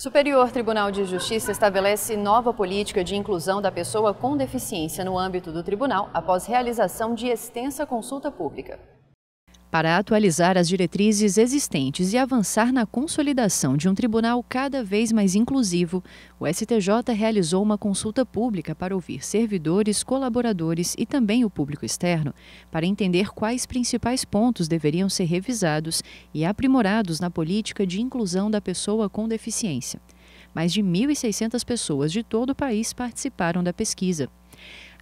Superior Tribunal de Justiça estabelece nova política de inclusão da pessoa com deficiência no âmbito do tribunal após realização de extensa consulta pública. Para atualizar as diretrizes existentes e avançar na consolidação de um tribunal cada vez mais inclusivo, o STJ realizou uma consulta pública para ouvir servidores, colaboradores e também o público externo, para entender quais principais pontos deveriam ser revisados e aprimorados na política de inclusão da pessoa com deficiência. Mais de 1.600 pessoas de todo o país participaram da pesquisa.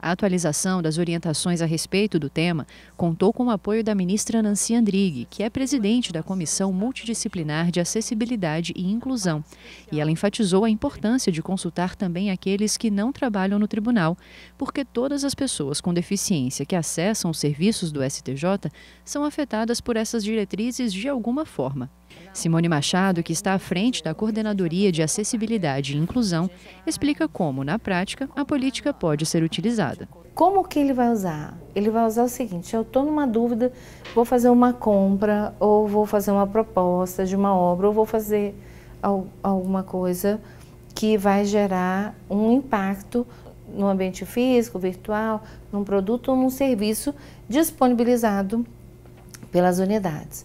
A atualização das orientações a respeito do tema contou com o apoio da ministra Nancy Andrighi, que é presidente da Comissão Multidisciplinar de Acessibilidade e Inclusão. E ela enfatizou a importância de consultar também aqueles que não trabalham no tribunal, porque todas as pessoas com deficiência que acessam os serviços do STJ são afetadas por essas diretrizes de alguma forma. Simone Machado, que está à frente da Coordenadoria de Acessibilidade e Inclusão, explica como, na prática, a política pode ser utilizada. Como que ele vai usar? Ele vai usar o seguinte: eu estou numa dúvida, vou fazer uma compra, ou vou fazer uma proposta de uma obra, ou vou fazer alguma coisa que vai gerar um impacto no ambiente físico, virtual, num produto ou num serviço disponibilizado pelas unidades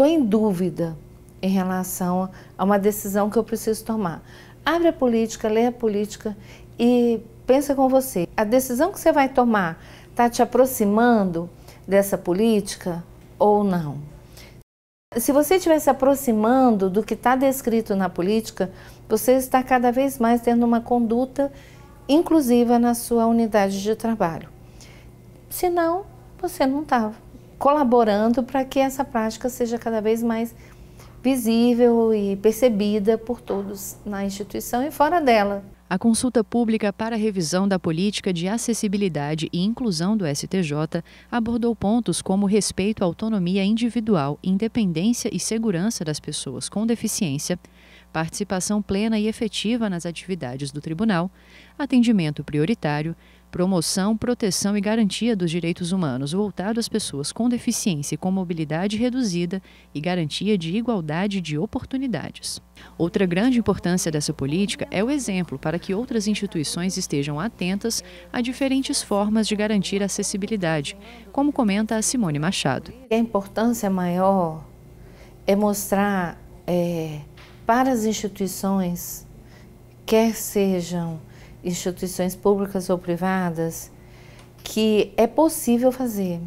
estou em dúvida em relação a uma decisão que eu preciso tomar. Abre a política, lê a política e pensa com você. A decisão que você vai tomar está te aproximando dessa política ou não? Se você estiver se aproximando do que está descrito na política, você está cada vez mais tendo uma conduta inclusiva na sua unidade de trabalho. Se não, você não estava colaborando para que essa prática seja cada vez mais visível e percebida por todos na instituição e fora dela. A consulta pública para a revisão da política de acessibilidade e inclusão do STJ abordou pontos como respeito à autonomia individual, independência e segurança das pessoas com deficiência, participação plena e efetiva nas atividades do tribunal, atendimento prioritário, promoção, proteção e garantia dos direitos humanos voltado às pessoas com deficiência e com mobilidade reduzida e garantia de igualdade de oportunidades. Outra grande importância dessa política é o exemplo para que outras instituições estejam atentas a diferentes formas de garantir acessibilidade, como comenta a Simone Machado. A importância maior é mostrar é, para as instituições, quer sejam instituições públicas ou privadas, que é possível fazer,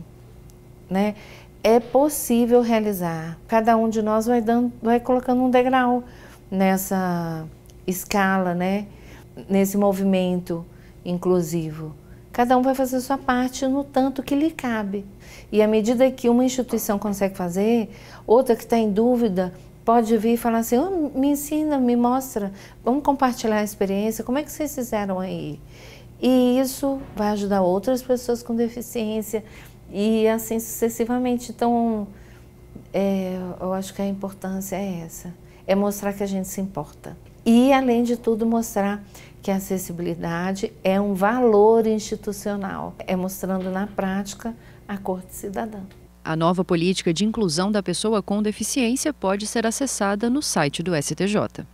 né? É possível realizar. Cada um de nós vai dando, vai colocando um degrau nessa escala, né? Nesse movimento inclusivo. Cada um vai fazer sua parte no tanto que lhe cabe. E à medida que uma instituição consegue fazer, outra que está em dúvida pode vir e falar assim, oh, me ensina, me mostra, vamos compartilhar a experiência, como é que vocês fizeram aí? E isso vai ajudar outras pessoas com deficiência e assim sucessivamente. Então, é, eu acho que a importância é essa, é mostrar que a gente se importa. E, além de tudo, mostrar que a acessibilidade é um valor institucional, é mostrando na prática a corte cidadã. A nova política de inclusão da pessoa com deficiência pode ser acessada no site do STJ.